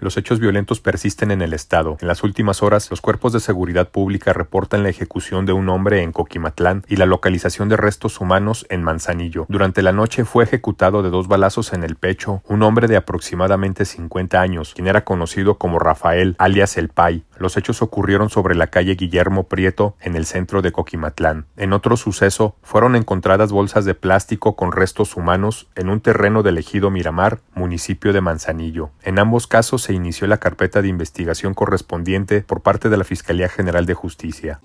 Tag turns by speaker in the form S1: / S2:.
S1: Los hechos violentos persisten en el estado. En las últimas horas, los cuerpos de seguridad pública reportan la ejecución de un hombre en Coquimatlán y la localización de restos humanos en Manzanillo. Durante la noche fue ejecutado de dos balazos en el pecho un hombre de aproximadamente 50 años, quien era conocido como Rafael, alias El Pay. Los hechos ocurrieron sobre la calle Guillermo Prieto, en el centro de Coquimatlán. En otro suceso, fueron encontradas bolsas de plástico con restos humanos en un terreno del ejido Miramar, municipio de Manzanillo. En ambos casos se inició la carpeta de investigación correspondiente por parte de la Fiscalía General de Justicia.